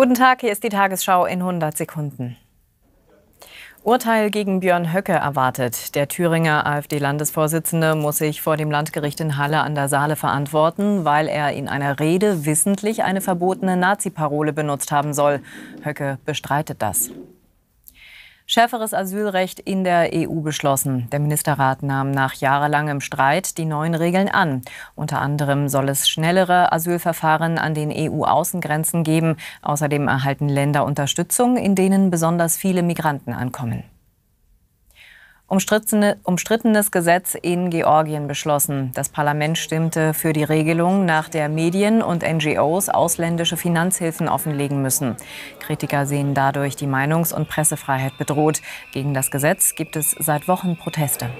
Guten Tag, hier ist die Tagesschau in 100 Sekunden. Urteil gegen Björn Höcke erwartet. Der Thüringer AfD-Landesvorsitzende muss sich vor dem Landgericht in Halle an der Saale verantworten, weil er in einer Rede wissentlich eine verbotene Nazi-Parole benutzt haben soll. Höcke bestreitet das schärferes Asylrecht in der EU beschlossen. Der Ministerrat nahm nach jahrelangem Streit die neuen Regeln an. Unter anderem soll es schnellere Asylverfahren an den EU-Außengrenzen geben. Außerdem erhalten Länder Unterstützung, in denen besonders viele Migranten ankommen umstrittene, umstrittenes Gesetz in Georgien beschlossen. Das Parlament stimmte für die Regelung, nach der Medien und NGOs ausländische Finanzhilfen offenlegen müssen. Kritiker sehen dadurch die Meinungs- und Pressefreiheit bedroht. Gegen das Gesetz gibt es seit Wochen Proteste.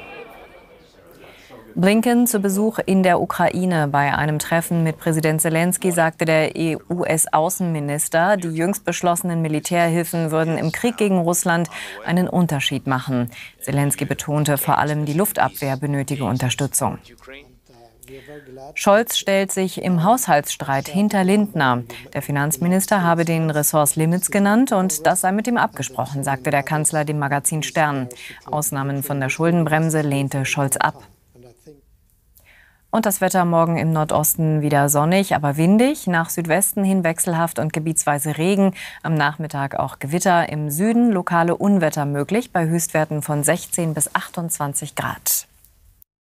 Blinken zu Besuch in der Ukraine. Bei einem Treffen mit Präsident Zelensky sagte der EU-US-Außenminister, die jüngst beschlossenen Militärhilfen würden im Krieg gegen Russland einen Unterschied machen. Zelensky betonte, vor allem die Luftabwehr benötige Unterstützung. Scholz stellt sich im Haushaltsstreit hinter Lindner. Der Finanzminister habe den Limits genannt und das sei mit ihm abgesprochen, sagte der Kanzler dem Magazin Stern. Ausnahmen von der Schuldenbremse lehnte Scholz ab. Und das Wetter morgen im Nordosten wieder sonnig, aber windig. Nach Südwesten hin wechselhaft und gebietsweise Regen. Am Nachmittag auch Gewitter. Im Süden lokale Unwetter möglich bei Höchstwerten von 16 bis 28 Grad.